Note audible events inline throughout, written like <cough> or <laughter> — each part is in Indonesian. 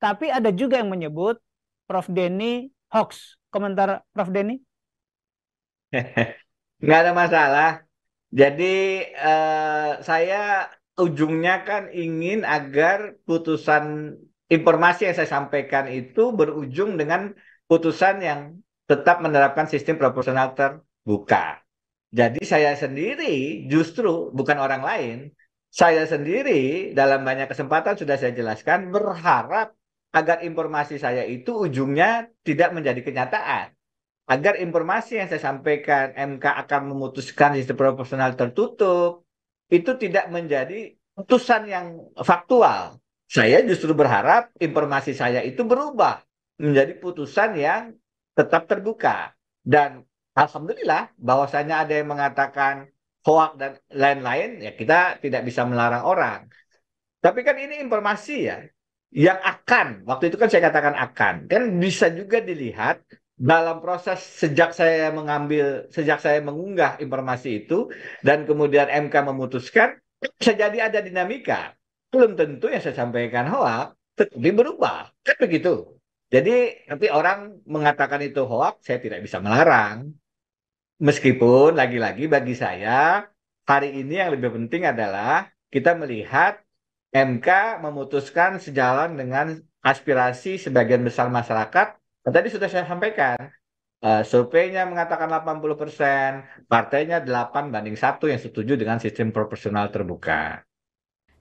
Tapi ada juga yang menyebut Prof. Denny hoax. Komentar Prof. Denny? <laughs> Nggak ada masalah. Jadi eh, saya ujungnya kan ingin agar putusan informasi yang saya sampaikan itu berujung dengan putusan yang tetap menerapkan sistem proporsional terbuka. Jadi saya sendiri justru bukan orang lain, saya sendiri dalam banyak kesempatan sudah saya jelaskan berharap agar informasi saya itu ujungnya tidak menjadi kenyataan. Agar informasi yang saya sampaikan MK akan memutuskan sistem proporsional tertutup itu tidak menjadi putusan yang faktual. Saya justru berharap informasi saya itu berubah menjadi putusan yang tetap terbuka. Dan alhamdulillah bahwasanya ada yang mengatakan hoak dan lain-lain ya kita tidak bisa melarang orang. Tapi kan ini informasi ya, yang akan waktu itu kan saya katakan akan kan bisa juga dilihat dalam proses sejak saya mengambil sejak saya mengunggah informasi itu dan kemudian MK memutuskan bisa jadi ada dinamika belum tentu yang saya sampaikan hoax tetapi berubah kan begitu jadi nanti orang mengatakan itu hoax saya tidak bisa melarang meskipun lagi-lagi bagi saya hari ini yang lebih penting adalah kita melihat mk memutuskan sejalan dengan aspirasi sebagian besar masyarakat yang tadi sudah saya sampaikan uh, surveinya mengatakan 80 persen, partainya 8 banding 1 yang setuju dengan sistem proporsional terbuka.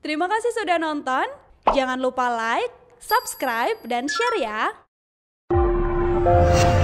Terima kasih sudah nonton. Jangan lupa like, subscribe, dan share ya.